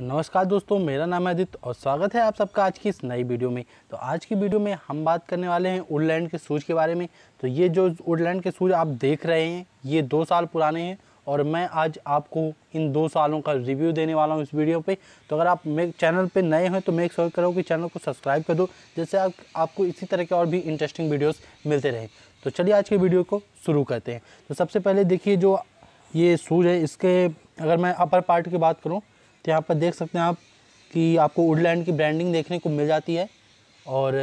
नमस्कार दोस्तों मेरा नाम है आदित्य और स्वागत है आप सबका आज की इस नई वीडियो में तो आज की वीडियो में हम बात करने वाले हैं वुडलैंड के सूज के बारे में तो ये जो वुडलैंड के सूज आप देख रहे हैं ये दो साल पुराने हैं और मैं आज आपको इन दो सालों का रिव्यू देने वाला हूँ इस वीडियो पे तो अगर आप मेरे चैनल पे नए हैं तो एक श्योर करो कि चैनल को सब्सक्राइब कर दो जिससे आप, आपको इसी तरह के और भी इंटरेस्टिंग वीडियोस मिलते रहें तो चलिए आज की वीडियो को शुरू करते हैं तो सबसे पहले देखिए जो ये शूज़ है इसके अगर मैं अपर पार्ट की बात करूँ तो यहाँ पर देख सकते हैं आप कि आपको वुडलैंड की ब्रांडिंग देखने को मिल जाती है और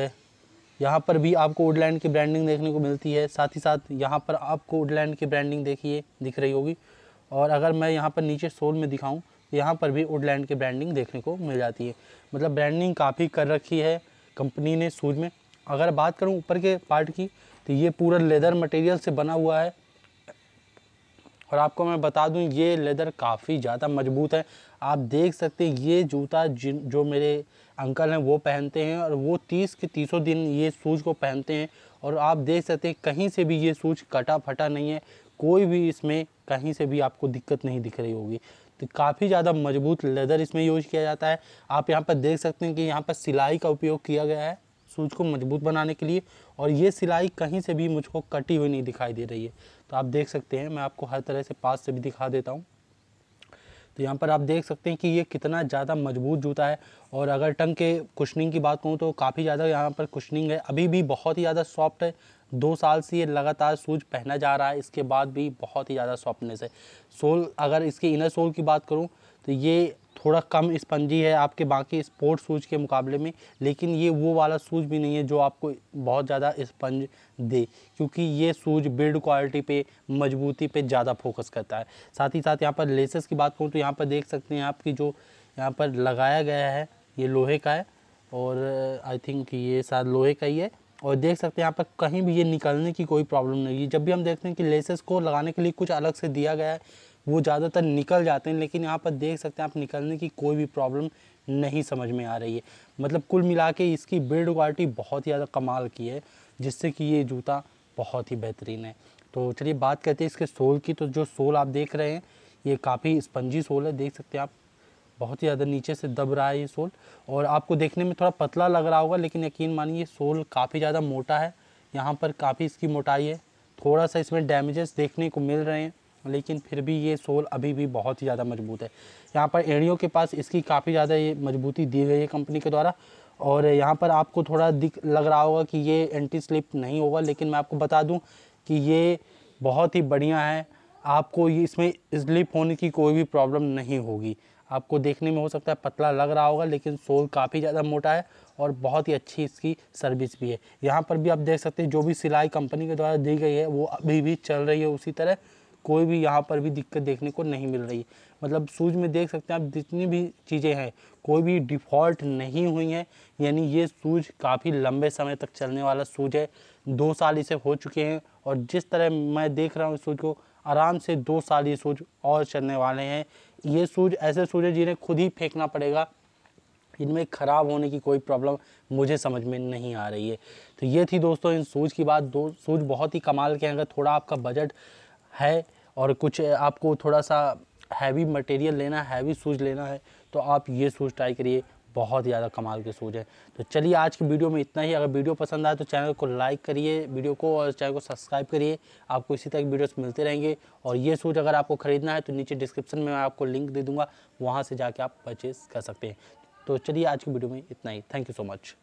यहाँ पर भी आपको वुडलैंड की ब्रांडिंग देखने को मिलती है साथ ही साथ यहाँ पर आपको वुडलैंड की ब्रांडिंग देखिए दिख रही होगी और अगर मैं यहाँ पर नीचे सोल में दिखाऊँ यहाँ पर भी वुडलैंड की ब्रांडिंग देखने को मिल जाती है मतलब ब्रांडिंग काफ़ी कर रखी है कंपनी ने सूज में अगर बात करूँ ऊपर के पार्ट की तो ये पूरा लेदर मटेरियल से बना हुआ है और आपको मैं बता दूं ये लेदर काफ़ी ज़्यादा मजबूत है आप देख सकते हैं ये जूता जिन जो मेरे अंकल हैं वो पहनते हैं और वो तीस के तीसों दिन ये शूज़ को पहनते हैं और आप देख सकते हैं कहीं से भी ये शूज कटा फटा नहीं है कोई भी इसमें कहीं से भी आपको दिक्कत नहीं दिख रही होगी तो काफ़ी ज़्यादा मजबूत लेदर इसमें यूज किया जाता है आप यहाँ पर देख सकते हैं कि यहाँ पर सिलाई का उपयोग किया गया है सूज को मजबूत बनाने के लिए और ये सिलाई कहीं से भी मुझको कटी हुई नहीं दिखाई दे रही है तो आप देख सकते हैं मैं आपको हर तरह से पास से भी दिखा देता हूँ तो यहाँ पर आप देख सकते हैं कि ये कितना ज़्यादा मजबूत जूता है और अगर टंग के कुशनिंग की बात करूँ तो काफ़ी ज़्यादा यहाँ पर कुशनिंग है अभी भी बहुत ही ज़्यादा सॉफ्ट है दो साल से ये लगातार सूज पहना जा रहा है इसके बाद भी बहुत ही ज़्यादा सॉफ्टनेस है सोल अगर इसके इनर सोल की बात करूँ तो ये थोड़ा कम स्पंजी है आपके बाकी स्पोर्ट शूज़ के मुकाबले में लेकिन ये वो वाला शूज़ भी नहीं है जो आपको बहुत ज़्यादा स्पंज दे क्योंकि ये शूज़ बिल्ड क्वालिटी पे मजबूती पे ज़्यादा फोकस करता है साथ ही साथ यहाँ पर लेसेस की बात करूँ तो यहाँ पर देख सकते हैं आपकी जो यहाँ पर लगाया गया है ये लोहे का है और आई थिंक ये शायद लोहे का ही है और देख सकते हैं यहाँ पर कहीं भी ये निकलने की कोई प्रॉब्लम नहीं है जब भी हम देखते हैं कि लेसेस को लगाने के लिए कुछ अलग से दिया गया है वो ज़्यादातर निकल जाते हैं लेकिन यहाँ पर देख सकते हैं आप निकलने की कोई भी प्रॉब्लम नहीं समझ में आ रही है मतलब कुल मिला के इसकी बिल्ड क्वालिटी बहुत ही ज़्यादा कमाल की है जिससे कि ये जूता बहुत ही बेहतरीन है तो चलिए बात करते हैं इसके सोल की तो जो सोल आप देख रहे हैं ये काफ़ी स्पंजी सोल है देख सकते हैं आप बहुत ही ज़्यादा नीचे से दब रहा है ये सोल और आपको देखने में थोड़ा पतला लग रहा होगा लेकिन यकीन मानिए सोल काफ़ी ज़्यादा मोटा है यहाँ पर काफ़ी इसकी मोटाई है थोड़ा सा इसमें डैमेजेस देखने को मिल रहे हैं लेकिन फिर भी ये सोल अभी भी बहुत ही ज़्यादा मजबूत है यहाँ पर एड़ियों के पास इसकी काफ़ी ज़्यादा ये मजबूती दी गई है कंपनी के द्वारा और यहाँ पर आपको थोड़ा दिख लग रहा होगा कि ये एंटी स्लिप नहीं होगा लेकिन मैं आपको बता दूँ कि ये बहुत ही बढ़िया है आपको ये इसमें स्लिप होने की कोई भी प्रॉब्लम नहीं होगी आपको देखने में हो सकता है पतला लग रहा होगा लेकिन सोल काफ़ी ज़्यादा मोटा है और बहुत ही अच्छी इसकी सर्विस भी है यहाँ पर भी आप देख सकते हैं जो भी सिलाई कंपनी के द्वारा दी गई है वो अभी भी चल रही है उसी तरह कोई भी यहाँ पर भी दिक्कत देखने को नहीं मिल रही मतलब शूज में देख सकते हैं आप जितनी भी चीज़ें हैं कोई भी डिफ़ॉल्ट नहीं हुई हैं यानी ये शूज काफ़ी लंबे समय तक चलने वाला शूज है दो साल इसे हो चुके हैं और जिस तरह मैं देख रहा हूँ इस शूज को आराम से दो साल ये सूज और चलने वाले हैं ये सूज ऐसे सूज है जिन्हें खुद ही फेंकना पड़ेगा इनमें ख़राब होने की कोई प्रॉब्लम मुझे समझ में नहीं आ रही है तो ये थी दोस्तों इन सूज की बात दो सूज बहुत ही कमाल के हैं अगर थोड़ा आपका बजट है और कुछ आपको थोड़ा सा हैवी मटेरियल लेना हैवी सूज लेना है तो आप ये सूज ट्राई करिए बहुत ज़्यादा कमाल के सूज है तो चलिए आज की वीडियो में इतना ही अगर वीडियो पसंद आए तो चैनल को लाइक करिए वीडियो को और चैनल को सब्सक्राइब करिए आपको इसी तरह की वीडियोस मिलते रहेंगे और ये सूज अगर आपको ख़रीदना है तो नीचे डिस्क्रिप्शन में मैं आपको लिंक दे दूँगा वहाँ से जाके आप परचेज़ कर सकते हैं तो चलिए आज की वीडियो में इतना ही थैंक यू सो मच